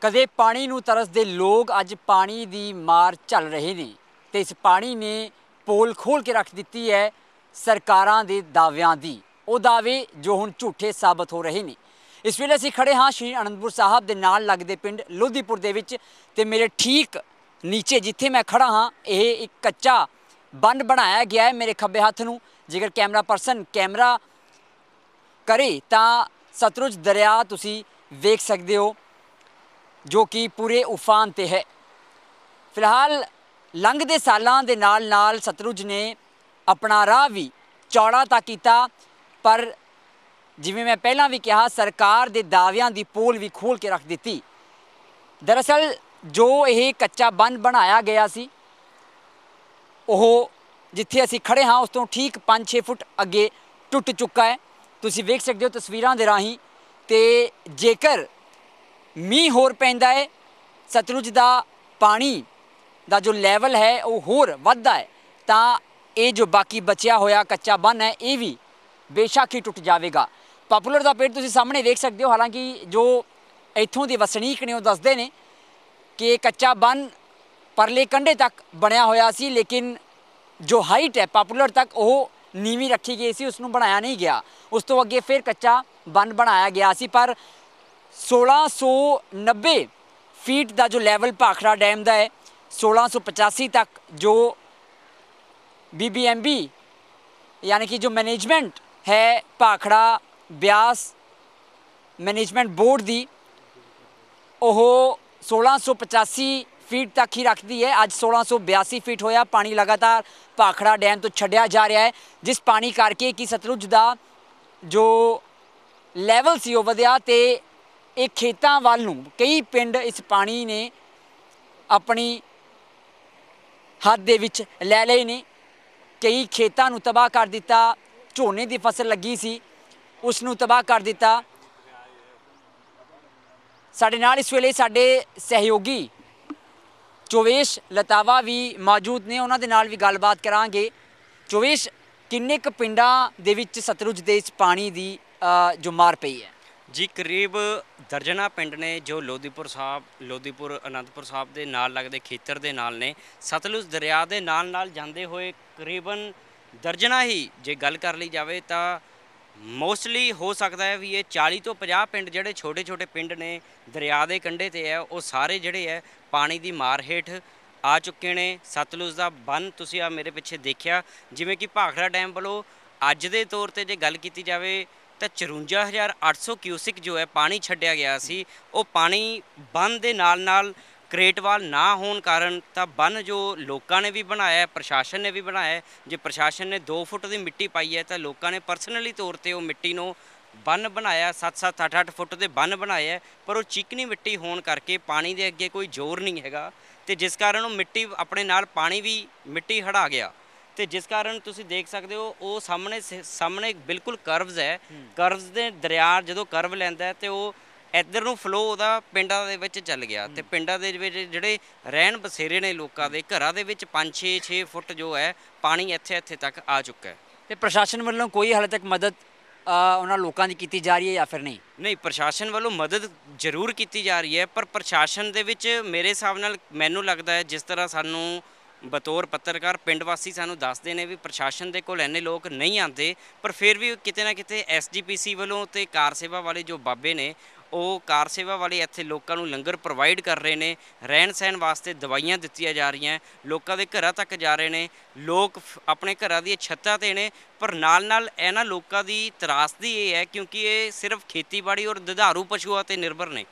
ਕਦੇ ਪਾਣੀ ਨੂੰ ਤਰਸਦੇ ਲੋਕ ਅੱਜ ਪਾਣੀ ਦੀ ਮਾਰ ਚੱਲ ਰਹੇ ਨੇ ਤੇ ਇਸ ਪਾਣੀ ਨੇ ਪੋਲ ਖੋਲ ਕੇ ਰੱਖ ਦਿੱਤੀ ਹੈ ਸਰਕਾਰਾਂ ਦੇ ਦਾਅਵਿਆਂ ਦੀ ਉਹ ਦਾਅਵੇ ਜੋ ਹੁਣ ਝੂਠੇ ਸਾਬਤ ਹੋ ਰਹੇ ਨੇ ਇਸ ਵੇਲੇ ਅਸੀਂ ਖੜੇ ਹਾਂ ਸ਼੍ਰੀ ਅਨੰਦਪੁਰ ਸਾਹਿਬ ਦੇ ਨਾਲ ਲੱਗਦੇ ਪਿੰਡ ਲੋਧੀਪੁਰ ਦੇ ਵਿੱਚ ਤੇ ਮੇਰੇ ਠੀਕ ਨੀਚੇ ਜਿੱਥੇ ਮੈਂ ਖੜਾ ਹਾਂ ਇਹ ਇੱਕ ਕੱਚਾ ਬੰਨ ਬਣਾਇਆ ਗਿਆ ਹੈ ਮੇਰੇ ਖੱਬੇ ਹੱਥ ਨੂੰ ਜੇਕਰ ਕੈਮਰਾ ਪਰਸਨ ਕੈਮਰਾ ਕਰੇ ਤਾਂ ਸਤਰੂਜ ਦਰਿਆ ਤੁਸੀਂ ਵੇਖ ਸਕਦੇ ਹੋ ਜੋ ਕਿ ਪੂਰੇ ਉਫਾਨ ਤੇ ਹੈ ਫਿਲਹਾਲ ਲੰਘਦੇ ਸਾਲਾਂ ਦੇ ਨਾਲ ਨਾਲ ਸਤਲੁਜ ਨੇ ਆਪਣਾ ਰਾਹ ਵੀ ਚੌੜਾ ਤਾਂ ਕੀਤਾ ਪਰ ਜਿਵੇਂ ਮੈਂ ਪਹਿਲਾਂ ਵੀ ਕਿਹਾ ਸਰਕਾਰ ਦੇ ਦਾਅਵਿਆਂ ਦੀ ਪੋਲ ਵੀ ਖੋਲ ਕੇ ਰੱਖ ਦਿੱਤੀ ਦਰਅਸਲ ਜੋ ਇਹ ਕੱਚਾ ਬੰਨ ਬਣਾਇਆ ਗਿਆ ਸੀ ਉਹ ਜਿੱਥੇ ਅਸੀਂ ਖੜੇ ਹਾਂ ਉਸ ਤੋਂ ਠੀਕ 5-6 ਫੁੱਟ ਅੱਗੇ ਟੁੱਟ ਚੁੱਕਾ ਹੈ ਤੁਸੀਂ ਵੇਖ ਸਕਦੇ ਹੋ ਤਸਵੀਰਾਂ ਦੇ ਰਾਹੀਂ ਤੇ ਜੇਕਰ ਮੀਂਹ ਹੋਰ ਪੈਂਦਾ ਹੈ ਸਤਲੁਜ ਦਾ ਪਾਣੀ ਦਾ ਜੋ ਲੈਵਲ ਹੈ ਉਹ ਹੋਰ ਵੱਧਦਾ ਹੈ ਤਾਂ ਇਹ ਜੋ ਬਾਕੀ ਬਚਿਆ ਹੋਇਆ ਕੱਚਾ ਬੰਨ ਹੈ ਇਹ ਵੀ ਬੇਸ਼ੱਕ ਹੀ ਟੁੱਟ ਜਾਵੇਗਾ ਪਪੂਲਰ ਦਾ ਪੇੜ ਤੁਸੀਂ ਸਾਹਮਣੇ ਦੇਖ ਸਕਦੇ ਹੋ ਹਾਲਾਂਕਿ ਜੋ ਇੱਥੋਂ ਦੇ ਵਸਨੀਕ ਨੇ ਉਹ ਦੱਸਦੇ ਨੇ ਕਿ ਕੱਚਾ ਬੰਨ ਪਰਲੇ ਕੰਢੇ ਤੱਕ ਬਣਿਆ ਹੋਇਆ ਸੀ ਲੇਕਿਨ ਜੋ ਹਾਈਟ ਹੈ ਪਪੂਲਰ ਤੱਕ ਉਹ ਨੀਵੀਂ ਰੱਖੀ ਗਈ ਸੀ ਉਸ ਨੂੰ ਬਣਾਇਆ ਨਹੀਂ ਗਿਆ ਉਸ ਤੋਂ ਅੱਗੇ ਫਿਰ ਕੱਚਾ ਬੰਨ ਬਣਾਇਆ ਗਿਆ ਸੀ ਪਰ 1690 ਫੀਟ ਦਾ ਜੋ ਲੈਵਲ ਭਾਖੜਾ ਡੈਮ ਦਾ ਹੈ 1685 ਤੱਕ ਜੋ ਬੀਬੀਐਮਬੀ ਯਾਨੀ ਕਿ ਜੋ ਮੈਨੇਜਮੈਂਟ ਹੈ ਭਾਖੜਾ ਬਿਆਸ ਮੈਨੇਜਮੈਂਟ ਬੋਰਡ ਦੀ ਉਹ 1685 ਫੀਟ ਤੱਕ ਹੀ ਰੱਖਦੀ ਹੈ ਅੱਜ 1682 ਫੀਟ ਹੋਇਆ ਪਾਣੀ ਲਗਾਤਾਰ ਭਾਖੜਾ ਡੈਮ ਤੋਂ ਛੱਡਿਆ ਜਾ ਰਿਹਾ ਹੈ ਜਿਸ ਪਾਣੀ ਕਰਕੇ ਕਿ ਸਤਲੁਜ ਦਾ ਜੋ ਲੈਵਲ ਸੀ ਉਹ ਵਧਿਆ ਤੇ ਇਹ ਖੇਤਾਂ ਵੱਲ ਨੂੰ ਕਈ ਪਿੰਡ ਇਸ ਪਾਣੀ ਨੇ ਆਪਣੀ ਹੱਦ ਦੇ ਵਿੱਚ ਲੈ ਲਏ ਨੇ ਕਈ ਖੇਤਾਂ ਨੂੰ ਤਬਾਹ ਕਰ ਦਿੱਤਾ ਝੋਨੇ ਦੀ ਫਸਲ ਲੱਗੀ ਸੀ ਉਸ ਨੂੰ ਤਬਾਹ ਕਰ ਦਿੱਤਾ ਸਾਡੇ ਨਾਲ ਇਸ ਵੇਲੇ ਸਾਡੇ ਸਹਿਯੋਗੀ ਚੋਵੇਸ਼ ਲਤਾਵਾ ਵੀ ਮੌਜੂਦ ਨੇ ਉਹਨਾਂ ਦੇ ਨਾਲ ਵੀ ਗੱਲਬਾਤ ਕਰਾਂਗੇ ਚੋਵੇਸ਼ ਕਿੰਨੇ ਕੁ ਪਿੰਡਾਂ ਦੇ ਵਿੱਚ ਸਤਲੁਜ ਦੇ ਇਸ ਪਾਣੀ ਦੀ ਜੋ ਮਾਰ ਪਈ ਹੈ ਜੀ ਕਰੀਬ ਦਰਜਨਾ ਪਿੰਡ ਨੇ ਜੋ ਲੋਧੀਪੁਰ ਸਾਹਿਬ ਲੋਧੀਪੁਰ ਅਨੰਦਪੁਰ ਸਾਹਿਬ ਦੇ ਨਾਲ ਲੱਗਦੇ ਖੇਤਰ ਦੇ ਨਾਲ ਨੇ ਸਤਲੁਜ ਦਰਿਆ ਦੇ ਨਾਲ ਨਾਲ ਜਾਂਦੇ ਹੋਏ ਕਰੀਬਨ ਦਰਜਨਾ ਹੀ ਜੇ ਗੱਲ ਕਰ ਲਈ ਜਾਵੇ ਤਾਂ ਮੋਸਟਲੀ ਹੋ ਸਕਦਾ ਹੈ ਵੀ ਇਹ 40 ਤੋਂ 50 ਪਿੰਡ ਜਿਹੜੇ ਛੋਟੇ-ਛੋਟੇ ਪਿੰਡ ਨੇ ਦਰਿਆ ਦੇ ਕੰਢੇ ਤੇ ਆ ਉਹ ਸਾਰੇ ਜਿਹੜੇ ਆ ਪਾਣੀ ਦੀ ਮਾਰ ਹੇਠ ਆ ਚੁੱਕੇ ਨੇ ਸਤਲੁਜ ਦਾ ਬੰਨ ਤੁਸੀਂ ਆ ਮੇਰੇ ਪਿੱਛੇ ਦੇਖਿਆ ਜਿਵੇਂ ਕਿ ਭਾਖੜਾ ਡੈਮ ਵੱਲੋਂ ਅੱਜ ਦੇ ਤੌਰ ਤੇ ਜੇ ਗੱਲ ਕੀਤੀ ਜਾਵੇ ਤਾਂ 54800 ਕਿਊਸਿਕ ਜੋ ਹੈ ਪਾਣੀ ਛੱਡਿਆ ਗਿਆ ਸੀ ਉਹ ਪਾਣੀ ਬੰਨ ਦੇ ਨਾਲ ਨਾਲ ਕ੍ਰੇਟਵਾਲ ਨਾ ਹੋਣ ਕਾਰਨ ਤਾਂ ਬੰਨ ਜੋ ਲੋਕਾਂ ਨੇ ਵੀ ਬਣਾਇਆ ਹੈ ਪ੍ਰਸ਼ਾਸਨ ਨੇ ਵੀ ਬਣਾਇਆ ਹੈ ਜੇ ਪ੍ਰਸ਼ਾਸਨ ਨੇ 2 ਫੁੱਟ ਦੀ ਮਿੱਟੀ ਪਾਈ ਹੈ ਤਾਂ ਲੋਕਾਂ ਨੇ ਪਰਸਨਲੀ ਤੌਰ ਤੇ ਉਹ ਮਿੱਟੀ ਨੂੰ ਬੰਨ ਬਣਾਇਆ 7-7 8-8 ਫੁੱਟ ਦੇ ਬੰਨ ਬਣਾਇਆ ਪਰ ਉਹ ਚੀਕਨੀ ਮਿੱਟੀ ਹੋਣ ਕਰਕੇ ਪਾਣੀ ਦੇ ਅੱਗੇ ਕੋਈ ਜ਼ੋਰ ਨਹੀਂ ਹੈਗਾ ਤੇ ਜਿਸ ਕਾਰਨ ਉਹ ਮਿੱਟੀ ਆਪਣੇ ਨਾਲ ਪਾਣੀ ਵੀ ਮਿੱਟੀ ਹੜਾ ਗਿਆ ਤੇ ਜਿਸ ਕਾਰਨ ਤੁਸੀਂ ਦੇਖ ਸਕਦੇ ਹੋ ਉਹ ਸਾਹਮਣੇ ਸਾਹਮਣੇ ਬਿਲਕੁਲ ਕਰਵਸ ਹੈ ਕਰਵਸ ਦੇ ਦਰਿਆ ਜਦੋਂ ਕਰਵ ਲੈਂਦਾ ਤੇ ਉਹ ਇੱਧਰ ਨੂੰ ਫਲੋ ਉਹਦਾ ਪਿੰਡਾਂ ਦੇ ਵਿੱਚ ਚੱਲ ਗਿਆ ਤੇ ਪਿੰਡਾਂ ਦੇ ਵਿੱਚ ਜਿਹੜੇ ਰਹਿਣ ਬਸੇਰੇ ਨੇ ਲੋਕਾਂ ਦੇ ਘਰਾਂ ਦੇ ਵਿੱਚ 5 6 6 ਫੁੱਟ ਜੋ ਹੈ ਪਾਣੀ ਇੱਥੇ ਇੱਥੇ ਤੱਕ ਆ ਚੁੱਕਾ ਹੈ ਤੇ ਪ੍ਰਸ਼ਾਸਨ ਵੱਲੋਂ ਕੋਈ ਹਾਲੇ ਤੱਕ ਮਦਦ ਉਹਨਾਂ ਲੋਕਾਂ ਦੀ ਕੀਤੀ ਜਾ ਰਹੀ ਹੈ ਜਾਂ ਫਿਰ ਨਹੀਂ ਨਹੀਂ ਪ੍ਰਸ਼ਾਸਨ ਵੱਲੋਂ ਮਦਦ ਜ਼ਰੂਰ ਕੀਤੀ ਜਾ ਰਹੀ ਹੈ ਪਰ ਪ੍ਰਸ਼ਾਸਨ ਦੇ ਵਿੱਚ ਮੇਰੇ ਹਿਸਾਬ ਨਾਲ ਮੈਨੂੰ ਲੱਗਦਾ ਹੈ ਜਿਸ ਤਰ੍ਹਾਂ ਸਾਨੂੰ ਬਤੌਰ ਪੱਤਰਕਾਰ ਪਿੰਡ ਵਾਸੀ ਸਾਨੂੰ ਦੱਸਦੇ ਨੇ ਵੀ ਪ੍ਰਸ਼ਾਸਨ ਦੇ ਕੋਲ ਐਨੇ ਲੋਕ ਨਹੀਂ ਆਉਂਦੇ ਪਰ ਫਿਰ ਵੀ ਕਿਤੇ ਨਾ ਕਿਤੇ ਐਸਜੀਪੀਸੀ ਵੱਲੋਂ ਤੇ ਕਾਰ ਸੇਵਾ ਵਾਲੇ ਜੋ ਬਾਬੇ ਨੇ ਉਹ ਕਾਰ ਸੇਵਾ ਵਾਲੇ ਇੱਥੇ ਲੋਕਾਂ ਨੂੰ ਲੰਗਰ ਪ੍ਰੋਵਾਈਡ ਕਰ ਰਹੇ ਨੇ ਰਹਿਣ ਸਹਿਣ ਵਾਸਤੇ ਦਵਾਈਆਂ ਦਿੱਤੀਆਂ ਜਾ ਰਹੀਆਂ ਲੋਕਾਂ ਦੇ ਘਰਾਂ ਤੱਕ ਜਾ ਰਹੇ ਨੇ ਲੋਕ ਆਪਣੇ ਘਰਾਂ ਦੀਆਂ ਛੱਤਾਂ ਤੇ ਨੇ ਪਰ ਨਾਲ-ਨਾਲ ਇਹਨਾਂ ਲੋਕਾਂ ਦੀ ਤਰਾਸਦੀ ਇਹ ਹੈ ਕਿਉਂਕਿ ਇਹ ਸਿਰਫ ਖੇਤੀਬਾੜੀ ਔਰ ਦੁਧਾਰੂ ਪਸ਼ੂਆਂ ਤੇ ਨਿਰਭਰ ਨੇ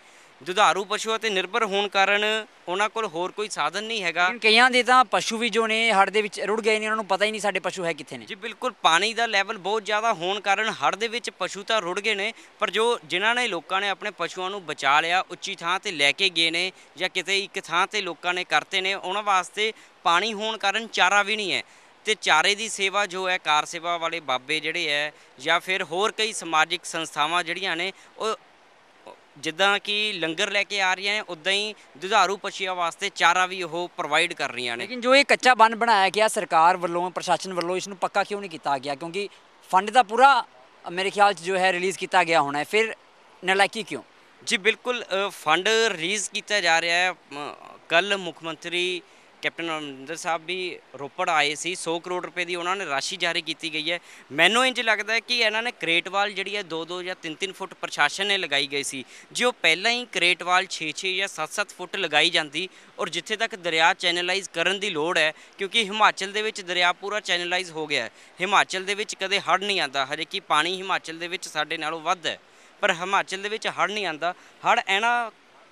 ਦੁਧਾਰੂ ਪਸ਼ੂਆਂ ਤੇ ਨਿਰਭਰ ਹੋਣ ਕਾਰਨ ਉਹਨਾਂ ਕੋਲ ਹੋਰ ਕੋਈ ਸਾਧਨ ਨਹੀਂ ਹੈਗਾ ਕਈਆਂ ਦੇ ਤਾਂ ਪਸ਼ੂ ਵੀ ਜੋ ਨੇ ਹੜ ਦੇ ਵਿੱਚ ਰੁੜ ਗਏ ਨੇ ਉਹਨਾਂ ਨੂੰ ਪਤਾ ਹੀ ਨਹੀਂ ਸਾਡੇ ਪਸ਼ੂ ਹੈ ਕਿੱਥੇ ਨੇ ਜੀ ਬਿਲਕੁਲ ਪਾਣੀ ਦਾ ਲੈਵਲ ਬਹੁਤ ਜ਼ਿਆਦਾ ਹੋਣ ਕਾਰਨ ਹੜ ਦੇ ਵਿੱਚ ਪਸ਼ੂ ਤਾਂ ਰੁੜ ਗਏ ਨੇ ਪਰ ਜੋ ਜਿਨ੍ਹਾਂ ਨੇ ਲੋਕਾਂ ਨੇ ਆਪਣੇ ਪਸ਼ੂਆਂ ਨੂੰ ਬਚਾ ਲਿਆ ਉੱਚੀ ਥਾਂ ਤੇ ਲੈ ਕੇ ਗਏ ਨੇ ਜਾਂ ਕਿਤੇ ਇੱਕ ਥਾਂ ਤੇ ਲੋਕਾਂ ਨੇ ਕਰਤੇ ਨੇ ਉਹਨਾਂ ਵਾਸਤੇ ਪਾਣੀ ਹੋਣ ਕਾਰਨ ਚਾਰਾ ਵੀ ਨਹੀਂ ਹੈ ਤੇ ਚਾਰੇ ਦੀ ਸੇਵਾ ਜੋ ਹੈ ਕਾਰ ਸੇਵਾ ਵਾਲੇ ਬਾਬੇ ਜਿਹੜੇ ਹੈ ਜਾਂ ਫਿਰ ਹੋਰ ਕਈ ਸਮਾਜਿਕ ਸੰਸਥਾਵਾਂ ਜਿਹੜੀਆਂ ਨੇ ਉਹ ਜਿੱਦਾਂ ਕਿ ਲੰਗਰ ਲੈ ਕੇ ਆ ਰਹੀਆਂ ਉਦਾਂ ਹੀ ਦੁਧਾਰੂ ਪਸ਼ੀਆਂ ਵਾਸਤੇ ਚਾਰਾ ਵੀ ਉਹ ਪ੍ਰੋਵਾਈਡ ਕਰ ਰਹੀਆਂ ਨੇ ਲੇਕਿਨ ਜੋ ਇਹ ਕੱਚਾ ਬੰਨ ਬਣਾਇਆ ਗਿਆ ਸਰਕਾਰ ਵੱਲੋਂ ਪ੍ਰਸ਼ਾਸਨ ਵੱਲੋਂ ਇਸ ਨੂੰ ਪੱਕਾ ਕਿਉਂ ਨਹੀਂ ਕੀਤਾ ਗਿਆ ਕਿਉਂਕਿ ਫੰਡ ਦਾ ਪੂਰਾ ਮੇਰੇ ਖਿਆਲ 'ਚ ਜੋ ਹੈ ਰਿਲੀਜ਼ ਕੀਤਾ ਗਿਆ ਹੋਣਾ ਹੈ ਫਿਰ ਨਲਾਇਕੀ ਕਿਉਂ ਜੀ ਬਿਲਕੁਲ ਫੰਡ ਰਿਲੀਜ਼ ਕੀਤਾ ਜਾ ਰਿਹਾ ਹੈ ਕੱਲ ਮੁੱਖ ਮੰਤਰੀ ਕੈਪਟਨ ਅਮਰਿੰਦਰ ਸਾਹਿਬ ਵੀ ਰੋਪੜ ਆਏ ਸੀ 100 ਕਰੋੜ ਰੁਪਏ ਦੀ ਉਹਨਾਂ ਨੇ ਰਾਸ਼ੀ ਜਾਰੀ ਕੀਤੀ ਗਈ ਹੈ ਮੈਨੂੰ ਇੰਜ ਲੱਗਦਾ ਹੈ ਕਿ ਇਹਨਾਂ ਨੇ ਕ੍ਰੇਟਵਾਲ ਜਿਹੜੀ ਹੈ 2-2 ਜਾਂ 3-3 ਫੁੱਟ ਪ੍ਰਸ਼ਾਸਨ ਨੇ ਲਗਾਈ ਗਈ ਸੀ ਜੇ ਉਹ ਪਹਿਲਾਂ ਹੀ ਕ੍ਰੇਟਵਾਲ 6-6 ਜਾਂ 7-7 ਫੁੱਟ ਲਗਾਈ ਜਾਂਦੀ ਔਰ ਜਿੱਥੇ ਤੱਕ ਦਰਿਆ ਚੈਨਲਾਈਜ਼ ਕਰਨ ਦੀ ਲੋੜ ਹੈ ਕਿਉਂਕਿ ਹਿਮਾਚਲ ਦੇ ਵਿੱਚ ਦਰਿਆ ਪੂਰਾ ਚੈਨਲਾਈਜ਼ ਹੋ ਗਿਆ ਹੈ ਹਿਮਾਚਲ ਦੇ ਵਿੱਚ ਕਦੇ ਹੜ ਨਹੀਂ ਆਂਦਾ ਹਰੇ ਕਿ ਪਾਣੀ ਹਿਮਾਚਲ ਦੇ ਵਿੱਚ ਸਾਡੇ ਨਾਲੋਂ ਵੱਧ ਹੈ ਪਰ ਹਿਮਾਚਲ ਦੇ ਵਿੱਚ ਹੜ ਨਹੀਂ ਆਂਦਾ ਹੜ ਐਨਾ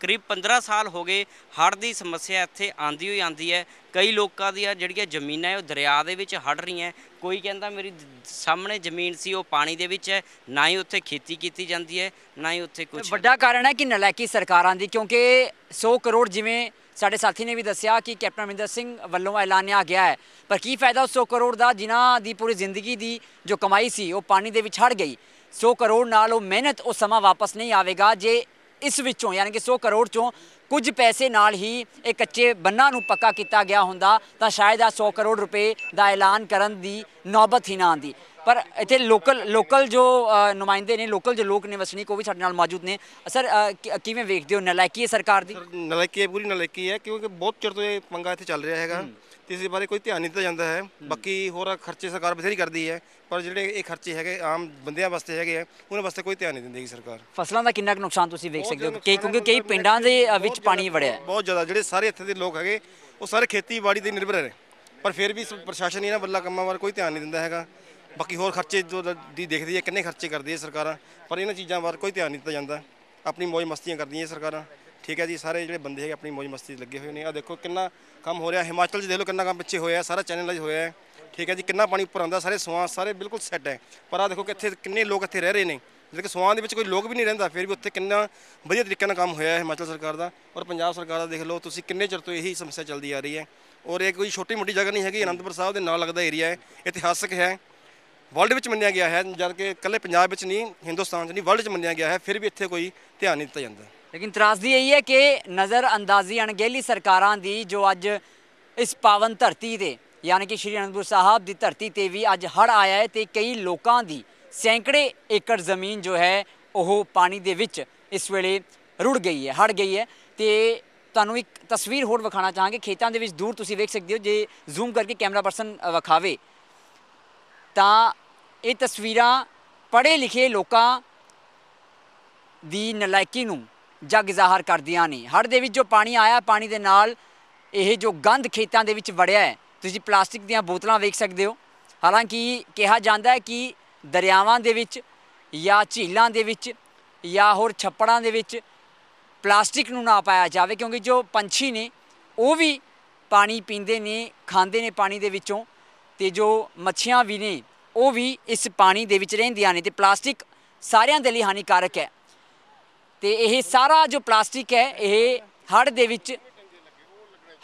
ਕਰੀਬ 15 ਸਾਲ ਹੋ ਗਏ ਹੜ੍ਹ ਦੀ ਸਮੱਸਿਆ ਇੱਥੇ ਆਂਦੀ ਹੋਈ ਆਂਦੀ ਹੈ ਕਈ ਲੋਕਾਂ ਦੀਆਂ ਜਿਹੜੀਆਂ ਜ਼ਮੀਨਾਂ ਹੈ ਉਹ ਦਰਿਆ ਦੇ ਵਿੱਚ ਹੜ ਰਹੀਆਂ ਕੋਈ ਕਹਿੰਦਾ ਮੇਰੀ ਸਾਹਮਣੇ ਜ਼ਮੀਨ ਸੀ ਉਹ ਪਾਣੀ ਦੇ ਵਿੱਚ ਹੈ ਨਾ ਹੀ ਉੱਥੇ ਖੇਤੀ ਕੀਤੀ ਜਾਂਦੀ ਹੈ ਨਾ ਹੀ ਉੱਥੇ ਕੁਝ ਵੱਡਾ ਕਾਰਨ ਹੈ ਕਿ ਨਲਾਇਕੀ ਸਰਕਾਰਾਂ ਦੀ ਕਿਉਂਕਿ 100 ਕਰੋੜ ਜਿਵੇਂ ਸਾਡੇ ਸਾਥੀ ਨੇ ਵੀ ਦੱਸਿਆ ਕਿ ਕੈਪਟਨ ਅਮਰਿੰਦਰ ਸਿੰਘ ਵੱਲੋਂ ਐਲਾਨਿਆ ਗਿਆ ਹੈ ਪਰ ਕੀ ਫਾਇਦਾ 100 ਕਰੋੜ ਦਾ ਜਿਨ੍ਹਾਂ ਦੀ ਪੂਰੀ ਜ਼ਿੰਦਗੀ ਦੀ ਜੋ ਕਮਾਈ ਸੀ ਉਹ ਪਾਣੀ ਦੇ ਵਿੱਚ ਛੜ ਗਈ 100 ਕਰੋੜ ਨਾਲ ਉਹ ਮਿਹਨਤ ਉਹ ਸਮਾਂ ਵਾਪਸ ਨਹੀਂ ਆਵੇਗਾ ਜੇ ਇਸ ਵਿੱਚੋਂ ਯਾਨੀ ਕਿ 100 ਕਰੋੜ ਚੋਂ ਕੁਝ ਪੈਸੇ ਨਾਲ ਹੀ ਇਹ ਕੱਚੇ ਬੰਨਾਂ ਨੂੰ ਪੱਕਾ ਕੀਤਾ ਗਿਆ ਹੁੰਦਾ ਤਾਂ ਸ਼ਾਇਦ ਆ 100 ਕਰੋੜ ਰੁਪਏ ਦਾ ਐਲਾਨ ਕਰਨ ਦੀ ਨੌਬਤ ਹੀ ਨਾ ਆਂਦੀ ਪਰ ਇੱਥੇ ਲੋਕਲ ਲੋਕਲ ਜੋ ਨੁਮਾਇੰਦੇ ਨੇ ਲੋਕਲ ਜੋ ਲੋਕ ਨੇ ਵਸਨੀਕ ਉਹ ਵੀ ਸਾਡੇ ਨਾਲ ਮੌਜੂਦ ਨੇ ਸਰ ਕਿਵੇਂ ਵੇਖਦੇ ਹੋ ਨਲਾਇਕੀ ਹੈ ਸਰਕਾਰ ਦੀ ਨਲਾਇਕੀ ਪੂਰੀ ਨਲਾਇਕੀ ਹੈ ਕਿਉਂਕਿ ਬਹੁਤ ਚਿਰ ਤੋਂ ਇਹ ਪੰਗਾ ਇੱਥੇ ਚੱਲ ਰਿਹਾ ਹੈਗਾ ਤੇ ਇਸ ਬਾਰੇ ਕੋਈ ਧਿਆਨ ਨਹੀਂ ਦਿੱਤਾ ਜਾਂਦਾ ਹੈ ਬਾਕੀ ਹੋਰ ਖਰਚੇ ਸਰਕਾਰ ਬਥੇਰੀ ਕਰਦੀ ਹੈ ਪਰ ਜਿਹੜੇ ਇਹ ਖਰਚੇ ਹੈਗੇ ਆਮ ਬੰਦਿਆਂ ਵਾਸਤੇ ਹੈਗੇ ਆ ਉਹਨਾਂ ਵਾਸਤੇ ਕੋਈ ਧਿਆਨ ਨਹੀਂ ਦਿੰਦੀ ਸਰਕਾਰ ਫਸਲਾਂ ਦਾ ਕਿੰਨਾ ਕੁ ਨੁਕਸਾਨ ਤੁਸੀਂ ਵੇਖ ਸਕਦੇ ਹੋ ਕਿ ਕਿਉਂਕਿ ਕਈ ਪਿੰਡਾਂ ਦੇ ਵਿੱਚ ਪਾਣੀ ਵੜਿਆ ਬਹੁਤ ਜ਼ਿਆਦਾ ਜਿਹੜੇ ਸਾਰੇ ਇੱਥੇ ਦੇ ਲੋਕ ਹੈਗੇ ਉਹ ਸਾਰੇ ਖੇਤੀਬਾੜੀ ਦੇ ਨਿਰਭਰ ਨੇ ਪਰ ਫਿਰ ਵੀ ਪ੍ਰਸ਼ਾਸਨ ਇਹਨਾਂ ਵੱਲਾ ਕੰਮਾਂ ਵਾਰ ਕੋਈ ਧਿਆਨ ਨਹੀਂ ਦਿੰਦਾ ਹੈਗਾ ਬਾਕੀ ਹੋਰ ਖਰਚੇ ਦੀ ਦੇਖਦੀ ਹੈ ਕਿੰਨੇ ਖਰਚੇ ਕਰਦੀ ਹੈ ਸਰਕਾਰਾਂ ਪਰ ਇਹਨਾਂ ਚੀਜ਼ਾਂ ਵਾਰ ਕੋਈ ਧਿਆਨ ਨਹੀਂ ਦਿੱਤਾ ਜਾਂਦਾ ਆਪਣੀ ਮौज ਮਸਤੀਆਂ ਕਰਦੀਆਂ ਸਰਕਾਰਾਂ ਠੀਕ ਹੈ ਜੀ ਸਾਰੇ ਜਿਹੜੇ ਬੰਦੇ ਹੈਗੇ ਆਪਣੀ ਮौज ਮਸਤੀ ਲੱਗੇ ਹੋਏ ਨੇ ਆ ਦੇਖੋ ਕਿੰਨਾ ਕੰਮ ਹੋ ਰਿਹਾ ਹਿਮਾਚਲ 'ਚ ਦੇਖ ਲਓ ਕਿੰਨਾ ਕੰਮ ਪਿੱਛੇ ਹੋਇਆ ਸਾਰਾ ਚੈਨਲਾਈਜ਼ ਹੋਇਆ ਠੀਕ ਹੈ ਜੀ ਕਿੰਨਾ ਪਾਣੀ ਉੱਪਰ ਆਉਂਦਾ ਸਾਰੇ ਸਵਾਂ ਸਾਰੇ ਬਿਲਕੁਲ ਸੈੱਟ ਹੈ ਪਰ ਆ ਦੇਖੋ ਕਿ ਇੱਥੇ ਕਿੰਨੇ ਲੋਕ ਇੱਥੇ ਰਹਿ ਰਹੇ ਨੇ ਜਿਵੇਂ ਕਿ ਸਵਾਂ ਦੇ ਵਿੱਚ ਕੋਈ ਲੋਕ ਵੀ ਨਹੀਂ ਰਹਿੰਦਾ ਫਿਰ ਵੀ ਉੱਥੇ ਕਿੰਨਾ ਵਧੀਆ ਤਰੀਕੇ ਨਾਲ ਕੰਮ ਹੋਇਆ ਹੈ ਹਿਮਾਚਲ ਸਰਕਾਰ ਦਾ ਔਰ ਪੰਜਾਬ ਸਰਕਾਰ ਦਾ ਦੇਖ ਲਓ ਤੁਸੀਂ ਕਿੰਨੇ ਚਿਰ ਤੋਂ ਇਹੀ ਸਮੱਸਿਆ ਚੱਲਦੀ ਆ ਰਹੀ ਹੈ ਔਰ ਇਹ ਕੋਈ ਛੋਟੀ ਮੋਟੀ ਜਗ੍ਹਾ ਨਹੀਂ ਹੈਗੀ ਅਨੰਦਪੁਰ ਸਾਹਿਬ ਦੇ ਨਾਲ ਲੱਗਦਾ ਏਰੀਆ ਹੈ ਇਤਿਹਾਸਿਕ ਹੈ ਵਰਲਡ ਵਿੱਚ ਮੰਨਿਆ ਗਿਆ ਹੈ ਜਦ ਕਿ ਇਕੱਲੇ ਪੰਜਾਬ ਵਿੱਚ ਨਹੀਂ ਹਿੰਦੁਸਤਾਨ 'ਚ ਨਹੀਂ ਵਰਲਡ 'ਚ ਮੰਨਿਆ ਗਿਆ ਹੈ ਫਿਰ ਵੀ ਇੱਥੇ ਕੋਈ ਧਿਆਨ ਨਹੀਂ ਦਿੱਤਾ ਜਾਂਦਾ ਲੇਕਿਨ ਤਰਾਸਦੀ ਇਹ ਹੈ ਕਿ ਨਜ਼ਰ ਅੰਦਾਜ਼ੀ ਅਣਗਹਿਲੀ ਸਰਕਾਰਾਂ ਦੀ ਜੋ ਅੱਜ ਇਸ ਪਾਵਨ ਧਰਤੀ ਤੇ ਯਾਨੀ ਕਿ ਸ਼੍ਰੀ ਅਨੰਦਪੁਰ ਸਾਹਿਬ ਦੀ ਧਰਤੀ ਤੇ ਵੀ ਅੱਜ ਹੜ ਆਇਆ ਹੈ ਤੇ ਕਈ ਲੋਕਾਂ ਦੀ ਸੈਂਕੜੇ ਏਕੜ ਜ਼ਮੀਨ ਜੋ ਹੈ ਉਹ ਪਾਣੀ ਦੇ ਵਿੱਚ ਇਸ ਵੇਲੇ ਰੁੜ ਗਈ ਹੈ ਹੜ ਗਈ ਹੈ ਤੇ ਤੁਹਾਨੂੰ ਇੱਕ ਤਸਵੀਰ ਹੋਰ ਵਿਖਾਣਾ ਚਾਹਾਂਗੇ ਖੇਤਾਂ ਦੇ ਵਿੱਚ ਦੂਰ ਤੁਸੀਂ ਵੇਖ ਸਕਦੇ ਹੋ ਜੇ ਜ਼ੂਮ ਕਰਕੇ ਕੈਮਰਾ ਪਰਸਨ ਵਿਖਾਵੇ ਤਾਂ ਇਹ ਤਸਵੀਰਾਂ ਪੜ੍ਹੇ ਲਿਖੇ ਲੋਕਾਂ ਦੀ ਨਲਾਇਕੀ ਨੂੰ ਜਗ ਜ਼ਾਹਰ ਕਰਦੀਆਂ ਨੇ ਹੜ ਦੇ ਵਿੱਚ ਜੋ ਪਾਣੀ ਆਇਆ ਪਾਣੀ ਦੇ ਨਾਲ ਇਹ ਜੋ ਗੰਦ ਖੇਤਾਂ ਦੇ ਵਿੱਚ ਵੜਿਆ ਹੈ ਤੁਸੀਂ ਪਲਾਸਟਿਕ ਦੀਆਂ ਬੋਤਲਾਂ ਵੇਖ ਸਕਦੇ ਹੋ ਹਾਲਾਂਕਿ ਕਿਹਾ ਜਾਂਦਾ ਹੈ ਕਿ ਦਰਿਆਵਾਂ ਦੇ ਵਿੱਚ ਜਾਂ ਝੀਲਾਂ ਦੇ ਵਿੱਚ ਜਾਂ ਹੋਰ ਛੱਪੜਾਂ ਦੇ ਵਿੱਚ ਪਲਾਸਟਿਕ ਨੂੰ ਨਾ ਪਾਇਆ ਜਾਵੇ ਕਿਉਂਕਿ ਜੋ ਪੰਛੀ ਨੇ ਉਹ ਵੀ ਪਾਣੀ ਪੀਂਦੇ ਨੇ ਖਾਂਦੇ ਨੇ ਪਾਣੀ ਦੇ ਵਿੱਚੋਂ ਤੇ ਜੋ ਮੱਛੀਆਂ ਵੀ ਨੇ ਉਹ ਵੀ ਇਸ ਪਾਣੀ ਦੇ ਵਿੱਚ ਰਹਿੰਦੀਆਂ ਨੇ ਤੇ ਪਲਾਸਟਿਕ ਸਾਰਿਆਂ ਦੇ ਲਈ ਹਾਨੀਕਾਰਕ ਹੈ ਤੇ ਇਹ ਸਾਰਾ ਜੋ ਪਲਾਸਟਿਕ ਹੈ ਇਹ ਹੜ ਦੇ ਵਿੱਚ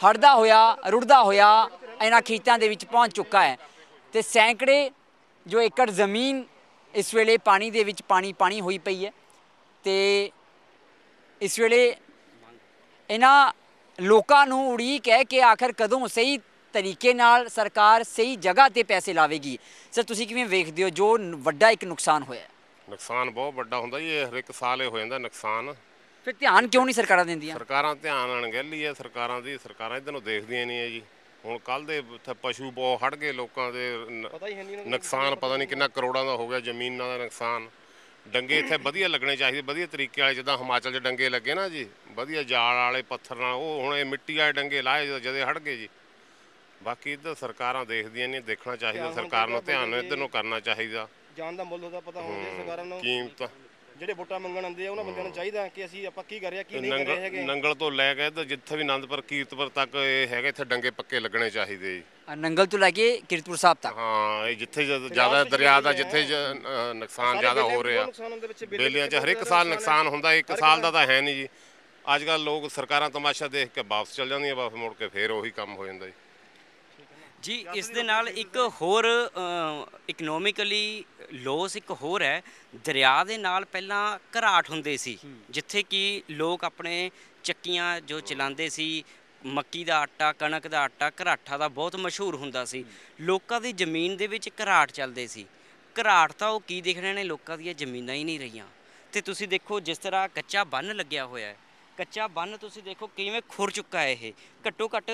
ਹੜਦਾ ਹੋਇਆ ਰੁੜਦਾ ਹੋਇਆ ਇਹਨਾਂ ਖੇਤਾਂ ਦੇ ਵਿੱਚ ਪਹੁੰਚ ਚੁੱਕਾ ਹੈ ਤੇ ਸੈਂਕੜੇ ਜੋ ਏਕੜ ਜ਼ਮੀਨ ਇਸ ਵੇਲੇ ਪਾਣੀ ਦੇ ਵਿੱਚ ਪਾਣੀ ਪਾਣੀ ਹੋਈ ਪਈ ਹੈ ਤੇ ਇਸ ਵੇਲੇ ਇਹਨਾਂ ਲੋਕਾਂ ਨੂੰ ਉਡੀਕ ਹੈ ਕਿ ਆਖਰ ਕਦੋਂ ਸਹੀ ਤਰੀਕੇ ਨਾਲ ਸਰਕਾਰ ਸਹੀ ਜਗ੍ਹਾ ਤੇ ਪੈਸੇ ਲਾਵੇਗੀ ਸਰ ਤੁਸੀਂ ਕਿਵੇਂ ਵੇਖਦੇ ਹੋ ਜੋ ਵੱਡਾ ਇੱਕ ਨੁਕਸਾਨ ਹੋਇਆ ਨੁਕਸਾਨ ਬਹੁਤ ਵੱਡਾ ਹੁੰਦਾ ਜੀ ਇਹ ਹਰ ਇੱਕ ਸਾਲ ਇਹ ਹੋ ਜਾਂਦਾ ਨੁਕਸਾਨ ਫਿਰ ਧਿਆਨ ਕਿਉਂ ਨਹੀਂ ਸਰਕਾਰਾਂ ਦਿੰਦੀਆਂ ਸਰਕਾਰਾਂ ਧਿਆਨ ਅਣਗਹਿਲੀ ਹੈ ਸਰਕਾਰਾਂ ਦੀ ਸਰਕਾਰਾਂ ਇਹਨਾਂ ਨੂੰ ਦੇਖਦੀਆਂ ਨਹੀਂ ਹੈ ਜੀ ਹੁਣ ਕੱਲ ਦੇ ਉੱਥੇ ਪਸ਼ੂ ਬਹੁਤ ਹੜ ਗਏ ਲੋਕਾਂ ਦੇ ਨੁਕਸਾਨ ਪਤਾ ਨਹੀਂ ਕਿੰਨਾ ਕਰੋੜਾਂ ਦਾ ਹੋ ਗਿਆ ਜ਼ਮੀਨਾਂ ਦਾ ਨੁਕਸਾਨ ਡੰਗੇ ਇੱਥੇ ਵਧੀਆ ਲੱਗਣੇ ਚਾਹੀਦੇ ਵਧੀਆ ਤਰੀਕੇ ਵਾਲੇ ਜਿੱਦਾਂ ਹਿਮਾਚਲ 'ਚ ਡੰਗੇ ਲੱਗੇ ਨਾ ਜੀ ਵਧੀਆ ਜਾਲ ਵਾਲੇ ਪੱਥਰ ਨਾਲ ਉਹ ਹੁਣ ਇਹ ਮਿੱਟੀ ਵਾਲੇ ਡੰਗੇ ਲਾਏ ਜਦ ਜਦੇ ਹੜ ਗਏ ਜੀ ਬਾਕੀ ਇਧਰ ਸਰਕਾਰਾਂ ਦੇਖਦੀਆਂ ਨਹੀਂ ਦੇਖਣਾ ਚਾਹੀਦਾ ਸਰਕਾਰ ਨੂੰ ਧਿਆਨ ਇਧਰ ਨੂੰ ਕਰਨਾ ਚਾਹੀਦਾ ਜਾਨ ਦਾ ਮੁੱਲ ਉਹਦਾ ਪਤਾ ਹੋਣਾ ਚਾਹੀਦਾ ਸਰਕਾਰਾਂ ਨੂੰ ਕੀਮਤ ਜਿਹੜੇ ਵੋਟਾਂ ਮੰਗਣ ਆਉਂਦੇ ਆ ਉਹਨਾਂ ਬੰਦਿਆਂ ਨੂੰ ਚਾਹੀਦਾ ਕਿ ਅਸੀਂ ਆਪਾਂ ਕੀ ਕਰ ਰਿਹਾ ਕੀ ਨਹੀਂ ਕਰ ਰਹੇ ਹੈਗੇ ਨੰਗਲ ਤੋਂ ਲੈ ਕੇ ਤਾਂ ਜਿੱਥੇ ਵੀ ਆਨੰਦਪੁਰ ਕੀਰਤਪੁਰ ਤੱਕ ਇਹ ਹੈਗਾ ਇੱਥੇ ਡੰਗੇ ਪੱਕੇ ਲੱਗਣੇ ਚਾਹੀਦੇ ਜੀ ਨੰਗਲ ਤੋਂ ਲੈ ਕੇ ਕੀਰਤਪੁਰ ਸਾਹਿਬ ਤੱਕ ਹਾਂ ਇਹ ਜਿੱਥੇ ਜ਼ਿਆਦਾ ਦਰਿਆ ਦਾ ਜਿੱਥੇ ਨੁਕਸਾਨ ਜ਼ਿਆਦਾ ਹੋ ਰਿਹਾ ਬੇਲੀਆਂ 'ਚ ਹਰ ਇੱਕ ਸਾਲ ਨੁਕਸਾਨ ਹੁੰਦਾ ਇੱਕ ਸਾਲ ਦਾ ਤਾਂ ਹੈ ਨਹੀਂ ਜੀ ਅੱਜ ਕੱਲ ਲੋਕ ਸਰਕਾਰਾਂ ਤਮਾਸ਼ਾ ਦੇਖ ਕੇ ਵਾਪਸ ਚਲ ਜਾਂਦੀਆਂ ਵਾਪਸ ਮੁੜ ਕੇ ਫੇਰ ਉਹੀ ਕੰਮ ਹੋ ਜਾਂਦਾ ਜੀ ਜੀ ਇਸ ਦੇ ਨਾਲ ਇੱਕ ਹੋਰ ਇਕਨੋਮਿਕਲੀ ਲੋਸ ਇੱਕ ਹੋਰ ਹੈ ਦਰਿਆ ਦੇ ਨਾਲ ਪਹਿਲਾਂ ਘਰਾਟ ਹੁੰਦੇ ਸੀ ਜਿੱਥੇ ਕਿ ਲੋਕ ਆਪਣੇ ਚੱਕੀਆਂ ਜੋ ਚਲਾਉਂਦੇ ਸੀ ਮੱਕੀ ਦਾ ਆਟਾ ਕਣਕ ਦਾ ਆਟਾ ਘਰਾਟਾ ਦਾ ਬਹੁਤ ਮਸ਼ਹੂਰ ਹੁੰਦਾ ਸੀ ਲੋਕਾਂ ਦੀ ਜ਼ਮੀਨ ਦੇ ਵਿੱਚ ਘਰਾਟ ਚੱਲਦੇ ਸੀ ਘਰਾਟ ਤਾਂ ਉਹ ਕੀ ਦਿਖ ਰਹੇ ਨੇ ਲੋਕਾਂ ਦੀਆਂ ਜ਼ਮੀਨਾਂ ਹੀ ਨਹੀਂ ਰਹੀਆਂ ਤੇ ਤੁਸੀਂ ਦੇਖੋ ਜਿਸ ਤਰ੍ਹਾਂ ਕੱਚਾ ਬੰਨ ਲੱਗਿਆ ਹੋਇਆ ਹੈ ਕੱਚਾ ਬੰਨ ਤੁਸੀਂ ਦੇਖੋ ਕਿਵੇਂ ਖੁਰ ਚੁੱਕਾ ਹੈ ਇਹ ਘੱਟੋ ਘੱਟ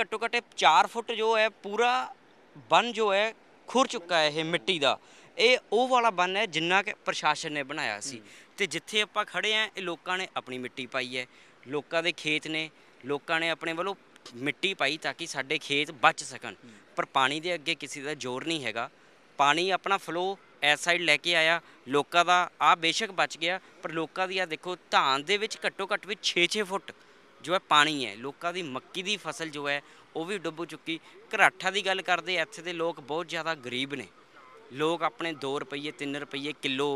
ਘੱਟੋ ਘੱਟ 4 ਫੁੱਟ ਜੋ ਹੈ ਪੂਰਾ ਬਨ ਜੋ ਹੈ ਖੁਰ ਚੁੱਕਾ ਹੈ ਇਹ ਮਿੱਟੀ ਦਾ ਇਹ ਉਹ ਵਾਲਾ ਬਨ ਹੈ ਜਿੰਨਾ ਕਿ ਪ੍ਰਸ਼ਾਸਨ ਨੇ ਬਣਾਇਆ ਸੀ ਤੇ ਜਿੱਥੇ ਆਪਾਂ ਖੜੇ ਆ ਇਹ ਲੋਕਾਂ ਨੇ ਆਪਣੀ ਮਿੱਟੀ ਪਾਈ ਹੈ ਲੋਕਾਂ ਦੇ ਖੇਤ ਨੇ ਲੋਕਾਂ ਨੇ ਆਪਣੇ ਵੱਲੋਂ ਮਿੱਟੀ ਪਾਈ ਤਾਂ ਕਿ ਸਾਡੇ ਖੇਤ ਬਚ ਸਕਣ ਪਰ ਪਾਣੀ ਦੇ ਅੱਗੇ ਕਿਸੇ ਦਾ ਜ਼ੋਰ ਨਹੀਂ ਹੈਗਾ ਪਾਣੀ ਆਪਣਾ ਫਲੋ ਐਸ ਸਾਈਡ ਲੈ ਕੇ ਆਇਆ ਲੋਕਾਂ ਦਾ ਆ ਬੇਸ਼ੱਕ ਬਚ ਗਿਆ ਪਰ ਲੋਕਾਂ ਦੀ ਆ ਦੇਖੋ ਧਾਨ ਦੇ ਵਿੱਚ ਘੱਟੋ ਘੱਟ ਵੀ 6-6 ਫੁੱਟ ਜੋ ਹੈ ਪਾਣੀ ਹੈ ਲੋਕਾਂ ਦੀ ਮੱਕੀ ਦੀ ਫਸਲ ਜੋ ਹੈ ਉਹ ਵੀ ਡੁੱਬ ਚੁੱਕੀ ਘਰਾਠਾ ਦੀ ਗੱਲ ਕਰਦੇ ਇੱਥੇ ਦੇ ਲੋਕ ਬਹੁਤ ਜ਼ਿਆਦਾ ਗਰੀਬ ਨੇ ਲੋਕ ਆਪਣੇ 2 ਰੁਪਏ 3 ਰੁਪਏ ਕਿਲੋ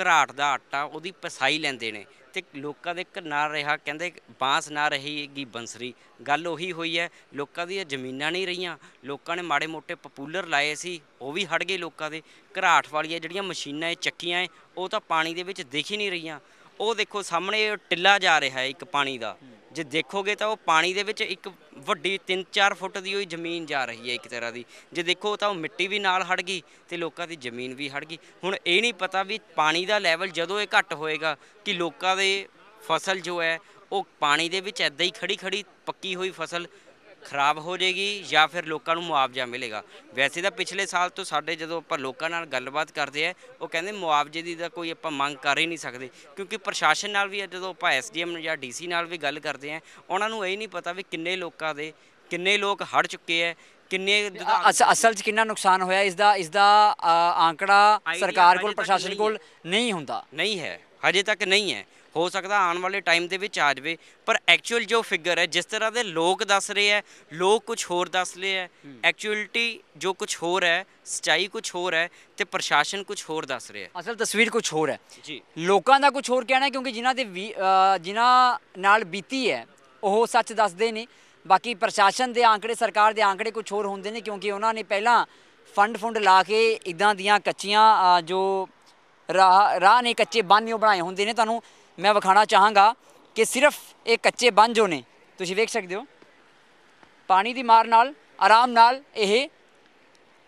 ਘਰਾਟ ਦਾ ਆਟਾ ਉਹਦੀ ਪਸਾਈ ਲੈਂਦੇ ਨੇ ਤੇ ਲੋਕਾਂ ਦੇ ਨਾ ਰਿਹਾ ਕਹਿੰਦੇ ਬਾਂਸ ਨਾ ਰਹੀਗੀ ਬੰਸਰੀ ਗੱਲ ਉਹੀ ਹੋਈ ਹੈ ਲੋਕਾਂ ਦੀ ਜ਼ਮੀਨਾਂ ਨਹੀਂ ਰਹੀਆਂ ਲੋਕਾਂ ਨੇ ਮਾੜੇ ਮੋਟੇ ਪਪੂਲਰ ਲਾਏ ਸੀ ਉਹ ਵੀ ਹੜ ਗਏ ਲੋਕਾਂ ਦੇ ਘਰਾਟ ਵਾਲੀਆਂ ਜਿਹੜੀਆਂ ਮਸ਼ੀਨਾਂ ਇਹ ਚੱਕੀਆਂ ਉਹ ਤਾਂ ਪਾਣੀ ਦੇ ਵਿੱਚ ਦਿਖ ਹੀ ਨਹੀਂ ਰਹੀਆਂ ਉਹ ਦੇਖੋ ਸਾਹਮਣੇ ਟਿੱਲਾ ਜਾ ਰਿਹਾ ਇੱਕ ਪਾਣੀ ਦਾ ਜੇ ਦੇਖੋਗੇ ਤਾਂ ਉਹ ਪਾਣੀ ਦੇ ਵਿੱਚ ਇੱਕ ਵੱਡੀ 3-4 ਫੁੱਟ ਦੀ ਹੋਈ ਜ਼ਮੀਨ ਜਾ ਰਹੀ ਹੈ ਇੱਕ ਤਰ੍ਹਾਂ ਦੀ ਜੇ ਦੇਖੋ ਤਾਂ ਉਹ ਮਿੱਟੀ ਵੀ ਨਾਲ ਹੜ ਗਈ ਤੇ ਲੋਕਾਂ ਦੀ ਜ਼ਮੀਨ ਵੀ ਹੜ ਗਈ ਹੁਣ ਇਹ ਨਹੀਂ ਪਤਾ ਵੀ ਪਾਣੀ ਦਾ ਲੈਵਲ ਜਦੋਂ ਇਹ ਘੱਟ ਹੋਏਗਾ ਕਿ ਲੋਕਾਂ ਦੇ ਫਸਲ ਜੋ ਹੈ ਉਹ ਪਾਣੀ ਦੇ ਵਿੱਚ ਐਦਾਂ ਹੀ ਖੜੀ ਖੜੀ ਪੱਕੀ ਹੋਈ ਫਸਲ ਖਰਾਬ ਹੋ ਜਾਏਗੀ ਜਾਂ ਫਿਰ ਲੋਕਾਂ ਨੂੰ ਮੁਆਵਜ਼ਾ ਮਿਲੇਗਾ ਵੈਸੇ ਤਾਂ ਪਿਛਲੇ ਸਾਲ ਤੋਂ ਸਾਡੇ ਜਦੋਂ ਆਪਾਂ ਲੋਕਾਂ ਨਾਲ ਗੱਲਬਾਤ ਕਰਦੇ ਆ ਉਹ ਕਹਿੰਦੇ ਮੁਆਵਜ਼ੇ ਦੀ ਤਾਂ ਕੋਈ ਆਪਾਂ ਮੰਗ ਕਰ ਹੀ ਨਹੀਂ ਸਕਦੇ ਕਿਉਂਕਿ ਪ੍ਰਸ਼ਾਸਨ ਨਾਲ ਵੀ ਜਦੋਂ ਆਪਾਂ ਐਸਡੀਐਮ ਜਾਂ ਡੀਸੀ ਨਾਲ ਵੀ ਗੱਲ ਕਰਦੇ ਆ ਉਹਨਾਂ ਨੂੰ ਇਹ ਨਹੀਂ ਪਤਾ ਵੀ ਕਿੰਨੇ ਲੋਕਾਂ ਦੇ ਕਿੰਨੇ ਲੋਕ ਹੜ ਚੁੱਕੇ ਆ ਕਿੰਨੇ ਅਸਲ 'ਚ ਕਿੰਨਾ ਨੁਕਸਾਨ ਹੋਇਆ ਇਸ ਦਾ ਇਸ ਦਾ ਆਂਕੜਾ ਸਰਕਾਰ ਕੋਲ ਪ੍ਰਸ਼ਾਸਨ ਕੋਲ ਨਹੀਂ ਹੁੰਦਾ ਨਹੀਂ ਹੈ ਹਜੇ ਤੱਕ ਨਹੀਂ ਹੈ ਹੋ ਸਕਦਾ ਆਉਣ ਵਾਲੇ ਟਾਈਮ ਦੇ ਵਿੱਚ ਆ ਜਾਵੇ ਪਰ ਐਕਚੁਅਲ ਜੋ ਫਿਗਰ ਹੈ ਜਿਸ ਤਰ੍ਹਾਂ ਦੇ ਲੋਕ ਦੱਸ ਰਹੇ ਹੈ ਲੋਕ ਕੁਝ ਹੋਰ ਦੱਸ ਲਏ ਹੈ ਐਕਚੁਅਲਿਟੀ ਜੋ ਕੁਝ ਹੋਰ ਹੈ ਸਚਾਈ ਕੁਝ ਹੋਰ ਹੈ ਤੇ ਪ੍ਰਸ਼ਾਸਨ ਕੁਝ ਹੋਰ ਦੱਸ ਰਿਹਾ ਹੈ ਅਸਲ ਤਸਵੀਰ ਕੁਝ ਹੋਰ ਹੈ ਜੀ ਲੋਕਾਂ ਦਾ ਕੁਝ ਹੋਰ ਕਹਿਣਾ ਕਿਉਂਕਿ ਜਿਨ੍ਹਾਂ ਦੇ ਜਿਨ੍ਹਾਂ ਨਾਲ ਬੀਤੀ ਹੈ ਉਹ ਸੱਚ ਦੱਸਦੇ ਨੇ ਬਾਕੀ ਪ੍ਰਸ਼ਾਸਨ ਦੇ ਆંકੜੇ ਸਰਕਾਰ ਦੇ ਆંકੜੇ ਕੁਝ ਹੋਰ ਹੁੰਦੇ ਨੇ ਕਿਉਂਕਿ ਉਹਨਾਂ ਨੇ ਪਹਿਲਾਂ ਫੰਡ ਫੰਡ ਲਾ ਕੇ ਇਦਾਂ ਦੀਆਂ ਕੱਚੀਆਂ ਜੋ ਰਾਹ ਨੇ ਕੱਚੇ ਬਾਨਿਓ ਬਣਾਏ ਹੁੰਦੇ ਨੇ ਤੁਹਾਨੂੰ ਮੈਂ ਵਿਖਾਣਾ ਚਾਹਾਂਗਾ ਕਿ ਸਿਰਫ ਇਹ ਕੱਚੇ ਬੰਜੋ ਨੇ ਤੁਸੀਂ ਵੇਖ ਸਕਦੇ ਹੋ ਪਾਣੀ ਦੀ ਮਾਰ ਨਾਲ ਆਰਾਮ ਨਾਲ ਇਹ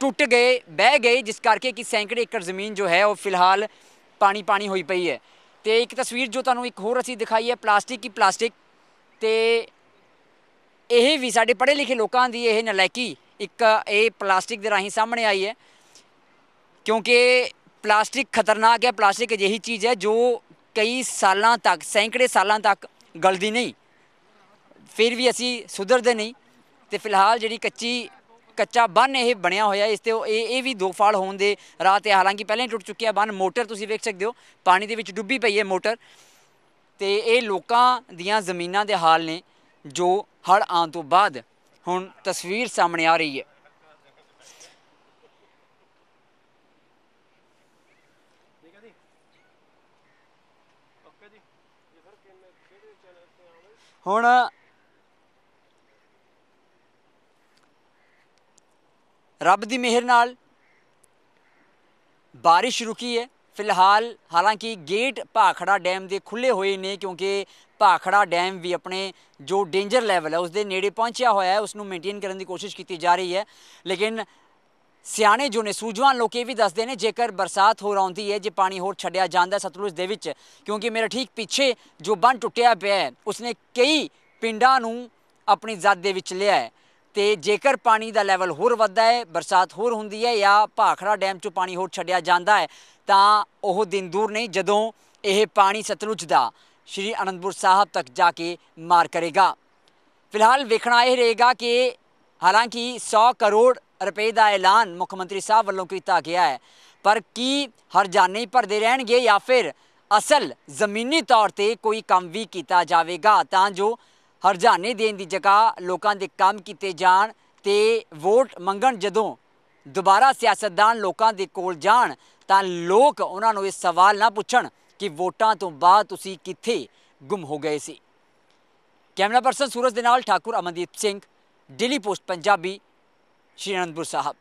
ਟੁੱਟ ਗਏ ਬਹਿ ਗਏ ਜਿਸ ਕਰਕੇ ਕਿ ਸੈਂਕੜੇ ਏਕੜ ਜ਼ਮੀਨ ਜੋ ਹੈ ਉਹ ਫਿਲਹਾਲ ਪਾਣੀ ਪਾਣੀ ਹੋਈ ਪਈ ਹੈ ਤੇ ਇੱਕ ਤਸਵੀਰ ਜੋ ਤੁਹਾਨੂੰ ਇੱਕ ਹੋਰ ਅਸੀਂ ਦਿਖਾਈ ਹੈ ਪਲਾਸਟਿਕ ਕੀ ਪਲਾਸਟਿਕ ਤੇ ਇਹ ਵੀ ਸਾਡੇ ਪੜ੍ਹੇ ਲਿਖੇ ਲੋਕਾਂ ਦੀ ਇਹ ਨਲਾਇਕੀ ਇੱਕ ਇਹ ਪਲਾਸਟਿਕ ਦੇ ਰਾਹੀਂ ਸਾਹਮਣੇ ਆਈ ਹੈ ਕਿਉਂਕਿ ਪਲਾਸਟਿਕ ਖਤਰਨਾਕ ਹੈ ਪਲਾਸਟਿਕ ਅਜਿਹੀ ਚੀਜ਼ ਹੈ ਜੋ ਕਈ ਸਾਲਾਂ ਤੱਕ ਸੈਂਕੜੇ ਸਾਲਾਂ ਤੱਕ ਗਲਦੀ ਨਹੀਂ ਫਿਰ ਵੀ ਅਸੀਂ ਸੁਧਰਦੇ ਨਹੀਂ ਤੇ ਫਿਲਹਾਲ ਜਿਹੜੀ ਕੱਚੀ ਕੱਚਾ ਬੰਨ ਇਹ ਬਣਿਆ ਹੋਇਆ ਇਸ ਤੇ ਇਹ ਇਹ ਵੀ ਦੋ ਫਾਲ ਹੋਣ ਦੇ ਰਾਹ ਤੇ ਹਾਲਾਂਕਿ ਪਹਿਲਾਂ ਹੀ ਟੁੱਟ ਚੁੱਕਿਆ ਬੰਨ ਮੋਟਰ ਤੁਸੀਂ ਵੇਖ ਸਕਦੇ ਹੋ ਪਾਣੀ ਦੇ ਵਿੱਚ ਡੁੱਬੀ ਪਈ ਹੈ ਮੋਟਰ ਤੇ ਇਹ ਲੋਕਾਂ ਦੀਆਂ ਜ਼ਮੀਨਾਂ ਦੇ ਹਾਲ ਨੇ ਜੋ ਹੜ ਆਉਣ ਤੋਂ ਬਾਅਦ ਹੁਣ ਤਸਵੀਰ ਸਾਹਮਣੇ ਆ ਰਹੀ ਹੈ ਹੁਣ ਰੱਬ ਦੀ ਮਿਹਰ ਨਾਲ بارش ਰੁਕੀ ਹੈ ਫਿਲਹਾਲ ਹਾਲਾਂਕਿ ਗੇਟ ਭਾਖੜਾ ਡੈਮ ਦੇ ਖੁੱਲੇ ਹੋਏ ਨੇ ਕਿਉਂਕਿ ਭਾਖੜਾ ਡੈਮ ਵੀ ਆਪਣੇ ਜੋ ਡੇਂਜਰ ਲੈਵਲ ਹੈ ਉਸ ਦੇ ਨੇੜੇ ਪਹੁੰਚਿਆ ਹੋਇਆ ਹੈ ਉਸ ਨੂੰ ਮੇਨਟੇਨ ਕਰਨ ਦੀ ਕੋਸ਼ਿਸ਼ ਕੀਤੀ ਜਾ ਰਹੀ ਹੈ ਲੇਕਿਨ ਸਿਆਣੇ ਜੋ ਨੇ ਸੂਝਵਾਨ ਲੋਕ ਇਹ ਵੀ ਦੱਸਦੇ ਨੇ ਜੇਕਰ ਬਰਸਾਤ ਹੋ ਰਹੀ ਹੈ ਜੇ ਪਾਣੀ ਹੋਰ ਛੱਡਿਆ ਜਾਂਦਾ ਸਤਲੁਜ ਦੇ ਵਿੱਚ ਕਿਉਂਕਿ ਮੇਰੇ ਠੀਕ ਪਿੱਛੇ ਜੋ ਬੰਨ ਟੁੱਟਿਆ ਪਿਆ ਹੈ ਉਸਨੇ ਕਈ ਪਿੰਡਾਂ ਨੂੰ ਆਪਣੀ ਜ਼ਦ ਦੇ ਵਿੱਚ ਲਿਆ ਹੈ ਤੇ ਜੇਕਰ ਪਾਣੀ ਦਾ ਲੈਵਲ ਹੋਰ ਵੱਧਦਾ ਹੈ ਬਰਸਾਤ ਹੋਰ ਹੁੰਦੀ ਹੈ ਜਾਂ ਭਾਖੜਾ ਡੈਮ ਚੋਂ ਪਾਣੀ ਹੋਰ ਛੱਡਿਆ ਜਾਂਦਾ ਹੈ ਤਾਂ ਉਹ ਦਿਨ ਦੂਰ ਨਹੀਂ ਜਦੋਂ ਇਹ ਪਾਣੀ ਸਤਲੁਜ ਦਾ ਸ਼੍ਰੀ ਅਨੰਦਪੁਰ ਸਾਹਿਬ ਤੱਕ ਜਾ ਕੇ ਮਾਰ ਕਰੇਗਾ ਫਿਲਹਾਲ ਵੇਖਣਾ ਇਹ ਰਹੇਗਾ ਕਿ ਹਾਲਾਂਕਿ 100 ਕਰੋੜ ਰੁਪਏ ਦਾ ਐਲਾਨ ਮੁੱਖ ਮੰਤਰੀ ਸਾਹਿਬ ਵੱਲੋਂ ਕੀਤਾ ਗਿਆ ਹੈ ਪਰ ਕੀ ਹਰਜਾਨੇ ਭਰਦੇ ਰਹਿਣਗੇ ਜਾਂ ਫਿਰ ਅਸਲ ਜ਼ਮੀਨੀ ਤੌਰ ਤੇ ਕੋਈ ਕੰਮ ਵੀ ਕੀਤਾ ਜਾਵੇਗਾ ਤਾਂ ਜੋ ਹਰਜਾਨੇ ਦੇਣ ਦੀ ਜਗ੍ਹਾ ਲੋਕਾਂ ਦੇ ਕੰਮ ਕੀਤੇ ਜਾਣ ਤੇ ਵੋਟ ਮੰਗਣ ਜਦੋਂ ਦੁਬਾਰਾ ਸਿਆਸਤਦਾਨ ਲੋਕਾਂ ਦੇ ਕੋਲ ਜਾਣ ਤਾਂ ਲੋਕ ਉਹਨਾਂ ਨੂੰ ਇਹ ਸਵਾਲ ਨਾ ਪੁੱਛਣ ਕਿ ਵੋਟਾਂ ਤੋਂ ਬਾਅਦ ਤੁਸੀਂ ਕਿੱਥੇ ਗੁੰਮ ਹੋ ਗਏ ਸੀ ਕੈਮਰਾ ਪਰਸਨ ਸੂਰਜ ਦੇ ਨਾਲ ਠਾਕੁਰ ਅਮਨਦੀਪ ਸਿੰਘ ਡੇਲੀ ਪੋਸਟ ਪੰਜਾਬੀ ਸ਼੍ਰੀ ਅਨੰਦਪੁਰ ਸਾਹਿਬ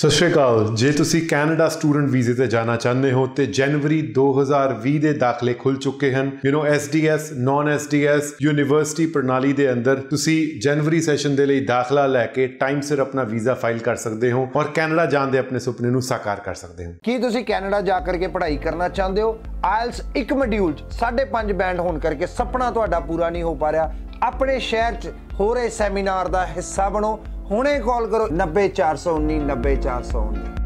ਸਤਿ ਸ਼੍ਰੀ ਅਕਾਲ ਜੇ ਤੁਸੀਂ ਕੈਨੇਡਾ ਸਟੂਡੈਂਟ ਵੀਜ਼ੇ ਤੇ ਜਾਣਾ ਚਾਹੁੰਦੇ ਹੋ ਤੇ ਜਨਵਰੀ 2020 ਦੇ ਦਾਖਲੇ ਖੁੱਲ ਚੁੱਕੇ ਹਨ ਯੂ نو ਐਸਡੀਐਸ ਨਾਨ ਐਸਡੀਐਸ ਯੂਨੀਵਰਸਿਟੀ ਪ੍ਰਣਾਲੀ ਦੇ ਅੰਦਰ ਤੁਸੀਂ ਜਨਵਰੀ ਸੈਸ਼ਨ ਦੇ ਲਈ ਦਾਖਲਾ ਲੈ ਕੇ ਟਾਈਮ ਸਿਰ ਆਪਣਾ ਵੀਜ਼ਾ ਫਾਈਲ ਕਰ ਸਕਦੇ ਹੋ ਔਰ ਕੈਨੇਡਾ ਜਾਣ ਦੇ ਆਪਣੇ ਸੁਪਨੇ ਨੂੰ ਸਾਕਾਰ ਕਰ ਸਕਦੇ ਹੋ ਕੀ ਤੁਸੀਂ ਕੈਨੇਡਾ ਜਾ ਕਰਕੇ ਪੜ੍ਹਾਈ ਕਰਨਾ ਚਾਹੁੰਦੇ ਹੋ ਆਇਲਸ ਇੱਕ ਮੋਡਿਊਲ 'ਚ 5.5 ਬੈਂਡ ਹੋਣ ਕਰਕੇ ਸੁਪਨਾ ਤੁਹਾਡਾ ਪੂਰਾ ਨਹੀਂ ਹੋ ਪਾ ਰਿਹਾ ਆਪਣੇ ਸ਼ਹਿਰ 'ਚ ਹੋ ਰਹੇ ਸੈਮੀਨਾਰ ਦਾ ਹਿੱਸਾ ਬਣੋ ਹੁਣੇ ਕਾਲ ਕਰੋ 90419 90419